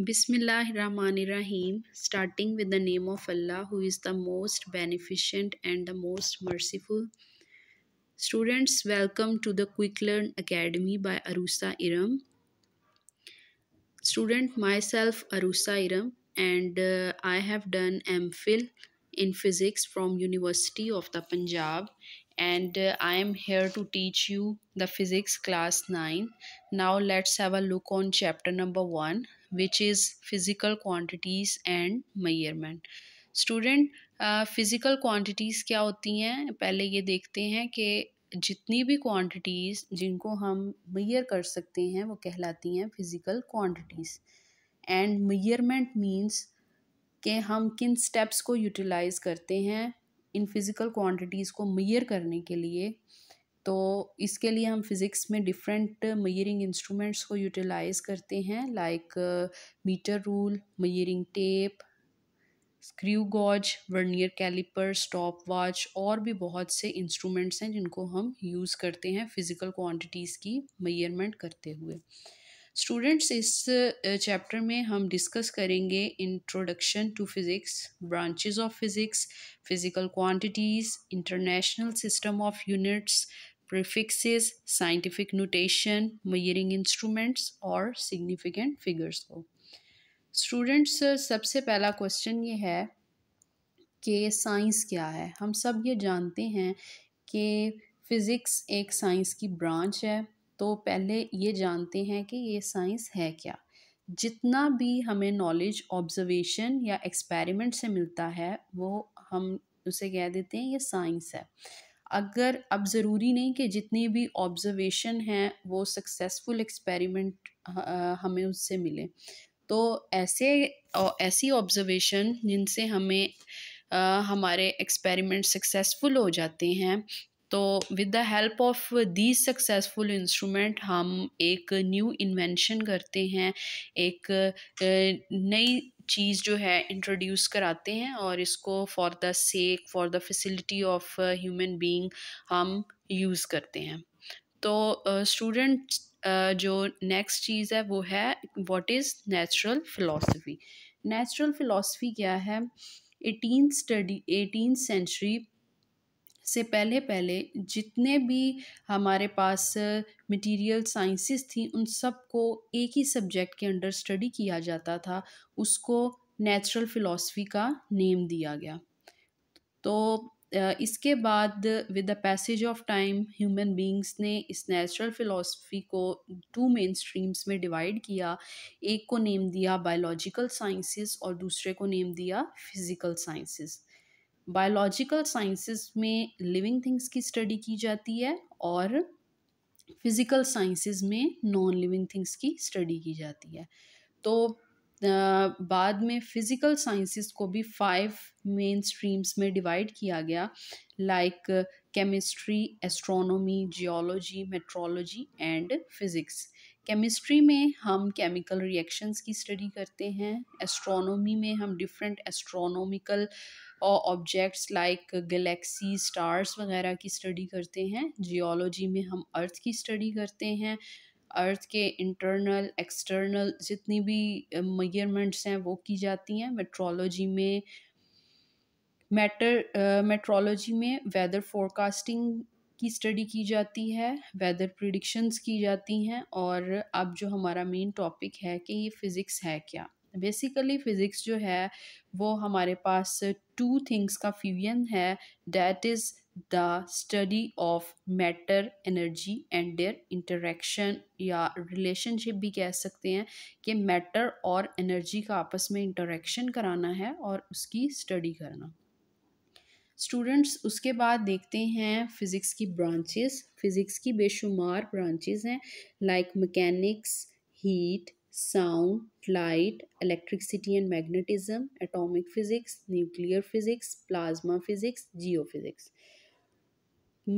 Bismillah Rahman Rahim, starting with the name of Allah, who is the most beneficent and the most merciful. Students, welcome to the Quick Learn Academy by Arusa Iram. Student, myself Arusa Iram, and uh, I have done MPhil in physics from University of the Punjab and uh, I am here to teach you the physics class 9. Now let's have a look on chapter number 1 which is physical quantities and measurement. student uh, physical quantities kya hoti hain pehle ye dekhte hain ki जितनी भी quantities जिनको हम मैयर कर सकते हैं वो कहलाती हैं physical quantities and measurement means के हम किन स्टेप्स को यूटिलाइज़ करते हैं इन फिज़िकल क्वांटिटीज़ को मैयर करने के लिए तो इसके लिए हम फिज़िक्स में डिफरेंट मैयरिंग इंस्ट्रूमेंट्स को यूटिलाइज़ करते हैं like metre rule measuring tape screw gauge vernier calliper stop watch और भी बहुत से इंस्ट्रूमेंट्स हैं जिनको हम यूज़ करते हैं फिज़िकल क्वांटिटीज़ की मैयरमेंट करते हुए स्टूडेंट्स इस चैप्टर में हम डिस्कस करेंगे introduction to physics branches of physics physical quantities international system of units prefixes scientific notation measuring instruments और सिग्निफिकेंट फिगर्स को स्टूडेंट्स सबसे पहला क्वेश्चन ये है कि साइंस क्या है हम सब ये जानते हैं कि फ़िज़िक्स एक साइंस की ब्रांच है तो पहले ये जानते हैं कि ये साइंस है क्या जितना भी हमें नॉलेज ऑब्जर्वेशन या एक्सपेरिमेंट से मिलता है वो हम उसे कह देते हैं ये साइंस है अगर अब ज़रूरी नहीं कि जितनी भी ऑब्जर्वेशन हैं वो सक्सेसफुल एक्सपेरिमेंट हमें उससे मिले तो ऐसे ऐसी ऑब्जर्वेशन जिनसे हमें आ, हमारे एक्सपेरिमेंट सक्सेसफुल हो जाते हैं तो with the help of these successful instrument हम एक न्यू इन्वेंशन करते हैं एक नई चीज़ जो है इंट्रोड्यूस कराते हैं और इसको for the sake for the facility of human being हम यूज़ करते हैं तो स्टूडेंट uh, Uh, जो नेक्स्ट चीज़ है वो है what is natural philosophy natural philosophy क्या है एटीन स्टडी एटीन सेंचुरी से पहले पहले जितने भी हमारे पास मटेरियल साइंसेस थी उन सब को एक ही सब्जेक्ट के अंडर स्टडी किया जाता था उसको नेचुरल फ़िलासफ़ी का नेम दिया गया तो इसके बाद with the passage of time human beings ने इस नेचुरल फ़िलासफ़ी को टू मेन स्ट्रीम्स में डिवाइड किया एक को नेम दिया बायोलॉजिकल साइंसेस और दूसरे को नेम दिया फिज़िकल साइंसेस बायोलॉजिकल साइंसेस में लिविंग थिंग्स की स्टडी की जाती है और फिज़िकल साइंसेस में नॉन लिविंग थिंग्स की स्टडी की जाती है तो बाद में फिज़िकल साइंसेस को भी फाइव मेन स्ट्रीम्स में डिवाइड किया गया like chemistry astronomy geology metrology and physics chemistry में हम केमिकल रिएक्शंस की स्टडी करते हैं एस्ट्रोनॉमी में हम डिफरेंट एस्ट्रोनॉमिकल uh, और ऑब्जेक्ट्स लाइक गलेक्सी स्टार्स वगैरह की स्टडी करते हैं जियोलॉजी में हम अर्थ की स्टडी करते हैं अर्थ के इंटरनल एक्सटर्नल जितनी भी मेजरमेंट्स हैं वो की जाती हैं मेट्रोलॉजी में मेटर मेट्रोलॉजी में वेदर फोरकास्टिंग की स्टडी की जाती है वेदर प्रिडिक्शंस की जाती हैं और अब जो हमारा मेन टॉपिक है कि ये फ़िज़िक्स है क्या बेसिकली फ़िज़िक्स जो है वो हमारे पास टू थिंग्स का फ्यूजन है that is the study of matter energy and their interaction या रिलेशनशिप भी कह सकते हैं कि मैटर और एनर्जी का आपस में इंटरेक्शन कराना है और उसकी स्टडी करना स्टूडेंट्स उसके बाद देखते हैं फिज़िक्स की ब्रांचेस फिज़िक्स की बेशुमार ब्रांचेस हैं like mechanics heat sound, light, electricity and magnetism, atomic physics, nuclear physics, plasma physics, geophysics.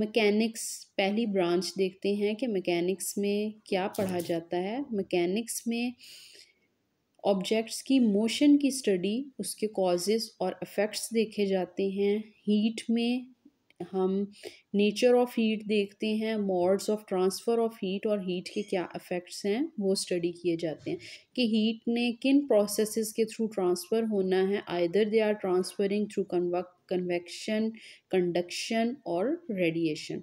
Mechanics पहली ब्रांच देखते हैं कि मैकेनिक्स में क्या पढ़ा जाता है मैकेनिक्स में ऑब्जेक्ट्स की मोशन की स्टडी उसके कॉजेज़ और इफ़ेक्ट्स देखे जाते हैं हीट में हम नेचर ऑफ हीट देखते हैं modes of transfer of heat और हीट के क्या इफ़ेक्ट्स हैं वो स्टडी किए जाते हैं कि हीट ने किन प्रोसेसेस के थ्रू ट्रांसफ़र होना है either they are transferring through convection conduction और रेडिएशन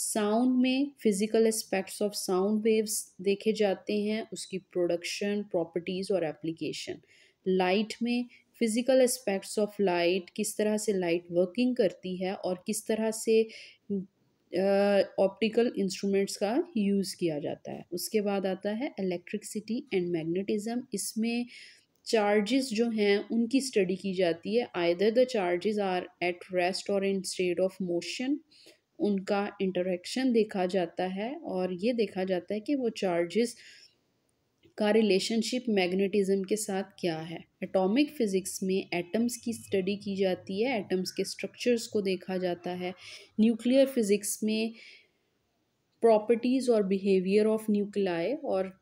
साउंड में physical aspects of sound waves देखे जाते हैं उसकी प्रोडक्शन प्रॉपर्टीज़ और एप्लीकेशन लाइट में फिज़िकल एस्पेक्ट्स ऑफ लाइट किस तरह से लाइट वर्किंग करती है और किस तरह से ऑप्टिकल uh, इंस्ट्रूमेंट्स का यूज़ किया जाता है उसके बाद आता है इलेक्ट्रिकसिटी एंड मैग्नेटिज़्म इसमें चार्जेस जो हैं उनकी स्टडी की जाती है either the charges are at rest और इन स्टेट ऑफ मोशन उनका इंटरेक्शन देखा जाता है और ये देखा जाता है कि वो चार्जेस का रिलेशनशिप मैग्नेटिज़्म के साथ क्या है एटॉमिक फिज़िक्स में एटम्स की स्टडी की जाती है एटम्स के स्ट्रक्चर्स को देखा जाता है न्यूक्लियर फिज़िक्स में प्रॉपर्टीज़ और बिहेवियर ऑफ न्यूक्लाई और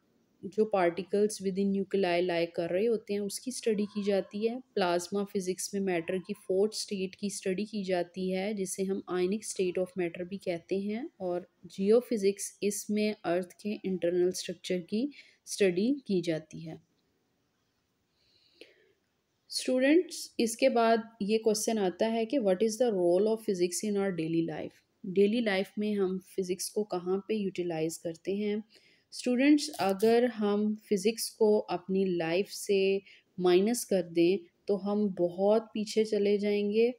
जो particles within nuclei lie कर रहे होते हैं उसकी स्टडी की जाती है प्लाज्मा फिज़िक्स में मैटर की फोर्थ स्टेट की स्टडी की जाती है जिसे हम आयनिक स्टेट ऑफ मैटर भी कहते हैं और जियो फिज़िक्स इसमें अर्थ के इंटरनल स्ट्रक्चर की स्टडी की जाती है स्टूडेंट्स इसके बाद ये क्वेश्चन आता है कि what is the role of physics in our daily life daily life में हम फिज़िक्स को कहाँ पे यूटिलाइज़ करते हैं स्टूडेंट्स अगर हम फिज़िक्स को अपनी लाइफ से माइनस कर दें तो हम बहुत पीछे चले जाएंगे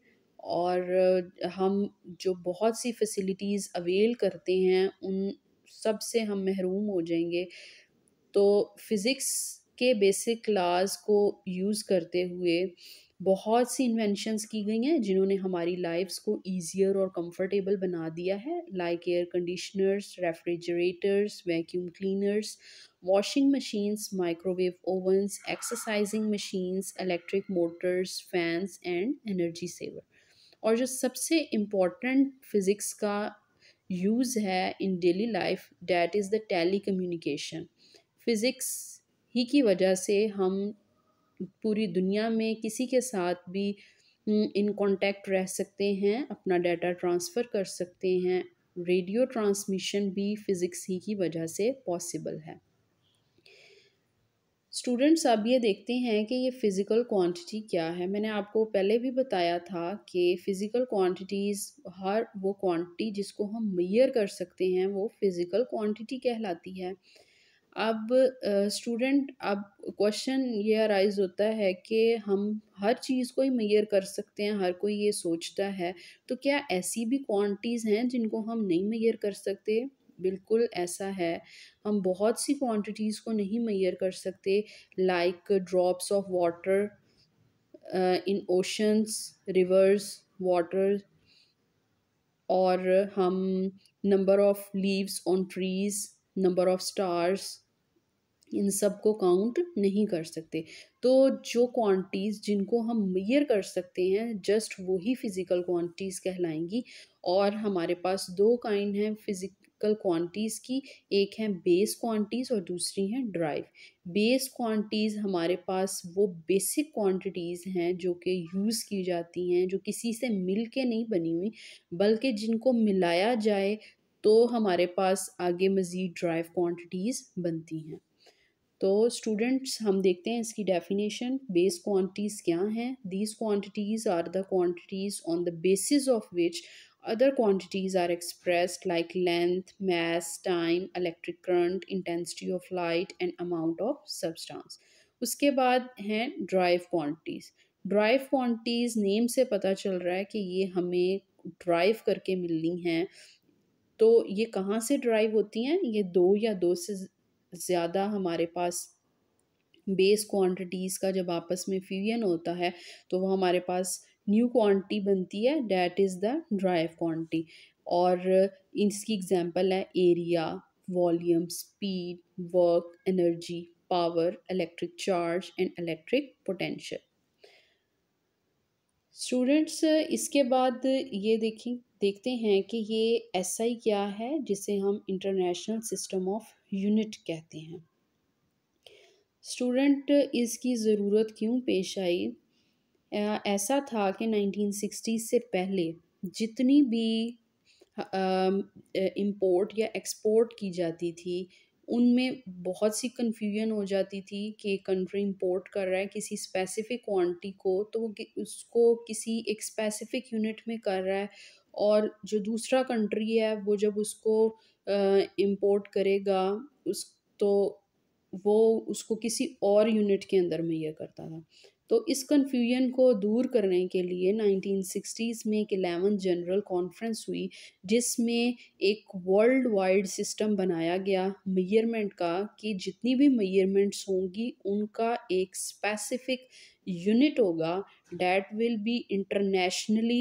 और हम जो बहुत सी फैसिलिटीज़ अवेल करते हैं उन सब से हम महरूम हो जाएंगे तो फिज़िक्स के बेसिक लाज को यूज़ करते हुए बहुत सी इन्वेंशंस की गई हैं जिन्होंने हमारी लाइफ्स को इजियर और कंफर्टेबल बना दिया है like air conditioners refrigerators vacuum cleaners washing machines microwave ovens exercising machines electric motors fans and energy saver और जो सबसे इम्पॉर्टेंट फिज़िक्स का यूज़ है in daily life that is the telecommunication physics ही की वजह से हम पूरी दुनिया में किसी के साथ भी इन हम्म, कांटेक्ट रह सकते हैं अपना डाटा ट्रांसफ़र कर सकते हैं रेडियो ट्रांसमिशन भी फ़िज़िक्स ही की वजह से पॉसिबल है स्टूडेंट्स अब ये देखते हैं कि ये फ़िज़िकल क्वांटिटी क्या है मैंने आपको पहले भी बताया था कि फ़िज़िकल क्वांटिटीज़ हर वो क्वांटिटी जिसको हम मेयर कर सकते हैं वो फ़िज़िकल क्वांटिटी कहलाती है अब स्टूडेंट अब क्वेश्चन ये अराइज होता है कि हम हर चीज़ को ही मैयर कर सकते हैं हर कोई ये सोचता है तो क्या ऐसी भी क्वांटिटीज़ हैं जिनको हम नहीं मैयर कर सकते बिल्कुल ऐसा है हम बहुत सी क्वांटिटीज़ को नहीं मैयर कर सकते like drops of water in oceans rivers water और हम number of leaves on trees number of stars इन सब को काउंट नहीं कर सकते तो जो क्वांटिटीज़ जिनको हम मेयर कर सकते हैं जस्ट वही फिज़िकल क्वांटिटीज़ कहलाएंगी और हमारे पास दो काइंड हैं फिज़िकल क्वांटिटीज़ की एक है बेस क्वांटिटीज़ और दूसरी हैं ड्राइव बेस क्वांटिटीज़ हमारे पास वो बेसिक क्वांटिटीज़ हैं जो कि यूज़ की जाती हैं जो किसी से मिल के नहीं बनी हुई बल्कि जिनको मिलाया जाए तो हमारे पास आगे मज़ीद ड्राइव क्वांटिटीज़ बनती हैं तो स्टूडेंट्स हम देखते हैं इसकी डेफिनेशन बेस क्वांटिटीज़ क्या हैं these quantities are the quantities on the basis of which other quantities are expressed like length mass time electric current intensity of light and amount of substance उसके बाद हैं derived quantities derived quantities name से पता चल रहा है कि ये हमें ड्राइव करके मिलनी हैं तो ये कहाँ से ड्राइव होती हैं ये दो या दो से ज़्यादा हमारे पास बेस क्वांटिटीज़ का जब आपस में फ्यूजन होता है तो वो हमारे पास न्यू क्वांटिटी बनती है that is the derived quantity और इसकी एग्जांपल है area volume speed work energy power electric charge and electric potential students इसके बाद ये देखें देखते हैं कि ये ऐसा ही क्या है जिसे हम इंटरनेशनल सिस्टम ऑफ यूनिट कहते हैं स्टूडेंट इसकी ज़रूरत क्यों पेश आई ऐसा था कि 1960 से पहले जितनी भी इम्पोर्ट या एक्सपोर्ट की जाती थी उनमें बहुत सी कन्फ्यूजन हो जाती थी कि कंट्री इंपोर्ट कर रहा है किसी स्पेसिफिक क्वांटिटी को तो उसको किसी एक स्पेसिफिक यूनिट में कर रहा है और जो दूसरा कंट्री है वो जब उसको इम्पोर्ट करेगा उस तो वो उसको किसी और यूनिट के अंदर यह करता था तो इस कन्फ्यूजन को दूर करने के लिए 1960s में एक एलेवन जनरल कॉन्फ्रेंस हुई जिसमें एक वर्ल्ड वाइड सिस्टम बनाया गया मेयरमेंट का कि जितनी भी मेयरमेंट्स होंगी उनका एक स्पेसिफिक यूनिट होगा that will be internationally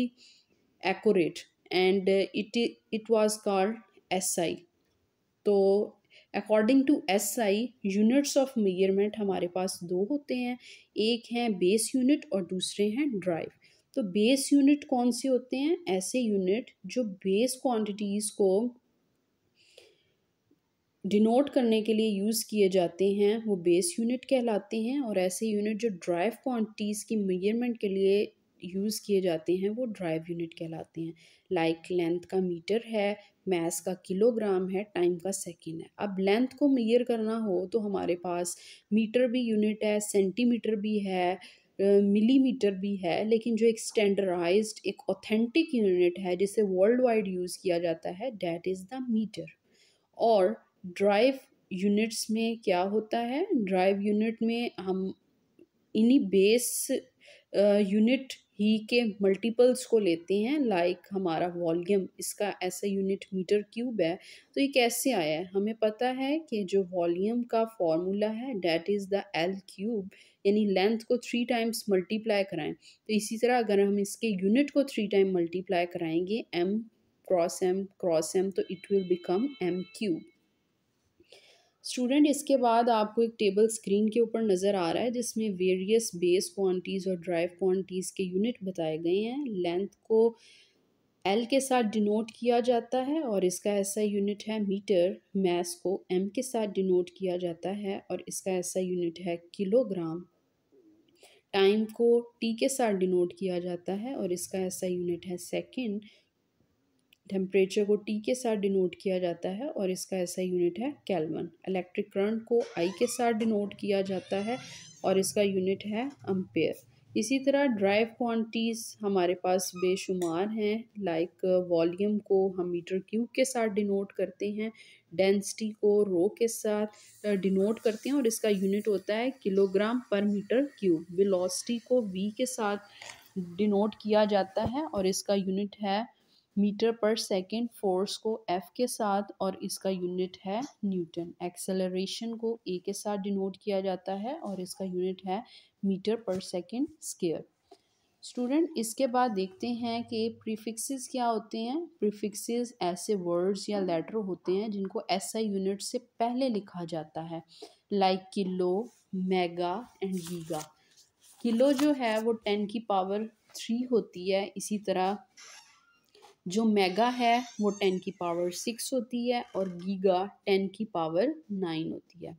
accurate and uh, it it was called SI तो according to S I units of measurement हमारे पास दो होते हैं एक हैं बेस यूनिट और दूसरे हैं ड्राइव तो बेस यूनिट कौन से होते हैं ऐसे यूनिट जो बेस क्वांटिटीज़ को डिनोट करने के लिए यूज़ किए जाते हैं वो बेस यूनिट कहलाते हैं और ऐसे यूनिट जो ड्राइव क्वांटिटीज़ की मेजरमेंट के लिए यूज़ किए जाते हैं वो ड्राइव यूनिट कहलाते हैं लाइक like लेंथ का मीटर है मैस का किलोग्राम है टाइम का सेकेंड है अब लेंथ को मेयर करना हो तो हमारे पास मीटर भी यूनिट है सेंटीमीटर भी है मिलीमीटर भी है लेकिन जो एक स्टैंडर्डाइज एक ऑथेंटिक यूनिट है जिसे वर्ल्ड वाइड यूज़ किया जाता है डैट इज़ द मीटर और ड्राइव यूनिट्स में क्या होता है ड्राइव यूनिट में हम इन्हीं बेस यूनिट ही के मल्टीपल्स को लेते हैं लाइक हमारा वॉल्यूम इसका ऐसा यूनिट मीटर क्यूब है तो ये कैसे आया है हमें पता है कि जो वॉल्यूम का फॉर्मूला है that is the L cube यानी लेंथ को थ्री टाइम्स मल्टीप्लाई कराएं तो इसी तरह अगर हम इसके यूनिट को थ्री टाइम मल्टीप्लाई कराएंगे M cross M cross M तो it will become M cube student इसके बाद आपको एक टेबल स्क्रीन के ऊपर नज़र आ रहा है जिसमें वेरियस बेस क्वांटिटीज़ और ड्राइव क्वांटिटीज़ के यूनिट बताए गए हैं लेंथ को एल के साथ डिनोट किया जाता है और इसका ऐसा यूनिट है मीटर मैस को एम के साथ डिनोट किया जाता है और इसका ऐसा यूनिट है किलोग्राम टाइम को टी के साथ डिनोट किया जाता है और इसका ऐसा यूनिट है सेकेंड टेम्परेचर को टी के साथ डिनोट किया जाता है और इसका ऐसा यूनिट है कैलवन इलेक्ट्रिक करंट को आई के साथ डिनोट किया जाता है और इसका यूनिट है अम्पेयर इसी तरह ड्राइव क्वांटिटीज़ हमारे पास बेशुमार हैं लाइक वॉल्यूम uh, को हम मीटर क्यूब के साथ डिनोट करते हैं डेंसिटी को रो के साथ डिनोट uh, करते हैं और इसका यूनिट होता है किलोग्राम पर मीटर क्यूब वेलोसिटी को वी के साथ डिनोट किया जाता है और इसका यूनिट है मीटर पर सेकेंड फोर्स को एफ के साथ और इसका यूनिट है न्यूटन एक्सेलरेशन को ए के साथ डिनोट किया जाता है और इसका यूनिट है मीटर पर सेकेंड स्केयर स्टूडेंट इसके बाद देखते हैं कि प्रीफिक्सेस क्या होते हैं प्रीफिक्सेस ऐसे वर्ड्स या लेटर होते हैं जिनको ऐसा यूनिट से पहले लिखा जाता है like kilo mega and giga kilo जो है वो टेन की पावर थ्री होती है इसी तरह जो मेगा है वो टेन की पावर सिक्स होती है और गीगा टेन की पावर नाइन होती है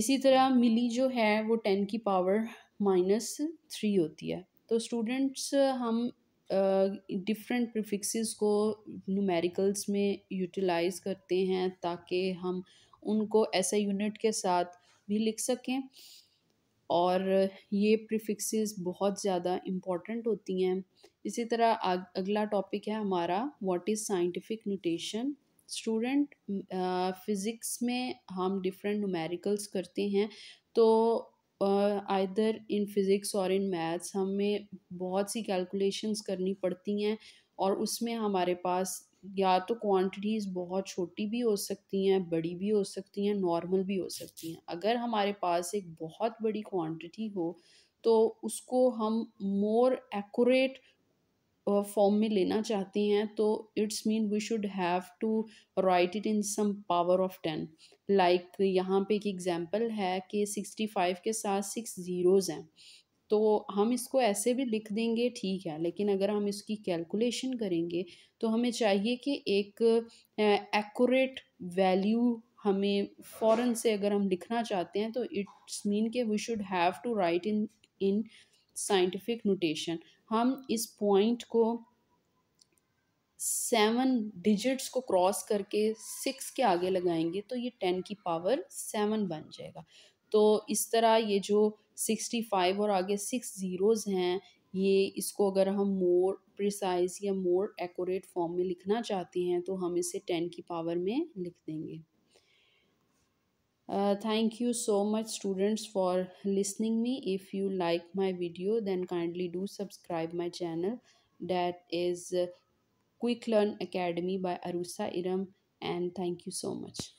इसी तरह मिली जो है वो टेन की पावर माइनस थ्री होती है तो स्टूडेंट्स हम डिफरेंट uh, प्रिफिक्सेस को न्यूमेरिकल्स में यूटिलाइज करते हैं ताकि हम उनको ऐसे यूनिट के साथ भी लिख सकें और ये प्रिफिक्सेस बहुत ज़्यादा इम्पॉर्टेंट होती हैं इसी तरह अगला टॉपिक है हमारा what is scientific notation student physics में हम डिफरेंट नुमेरिकल्स करते हैं तो आइदर इन फिज़िक्स और इन मैथ्स हमें बहुत सी कैलकुलेशंस करनी पड़ती हैं और उसमें हमारे पास या तो क्वांटिटीज़ बहुत छोटी भी हो सकती हैं बड़ी भी हो सकती हैं नॉर्मल भी हो सकती हैं अगर हमारे पास एक बहुत बड़ी क्वांटिटी हो तो उसको हम मोर एक्यूरेट फॉर्म में लेना चाहते हैं तो it's mean we should have to write it in some power of ten like यहाँ पे एक एग्जांपल है कि सिक्सटी फाइव के साथ सिक्स ज़ीरोज़ हैं तो हम इसको ऐसे भी लिख देंगे ठीक है लेकिन अगर हम इसकी कैलकुलेशन करेंगे तो हमें चाहिए कि एक एक्यूरेट वैल्यू हमें फ़ौरन से अगर हम लिखना चाहते हैं तो इट्स मीन के we should have to write in in scientific notation हम इस पॉइंट को सेवन डिजिट्स को क्रॉस करके सिक्स के आगे लगाएंगे तो ये टेन की पावर सेवन बन जाएगा तो इस तरह ये जो सिक्सटी फाइव और आगे सिक्स ज़ीरोज़ हैं ये इसको अगर हम मोर प्रिसाइज या मोर एक्यूरेट फॉर्म में लिखना चाहते हैं तो हम इसे टेन की पावर में लिख देंगे Uh, thank you so much students for listening me if you like my video then kindly do subscribe my channel that is uh, quick learn academy by arusa iram and thank you so much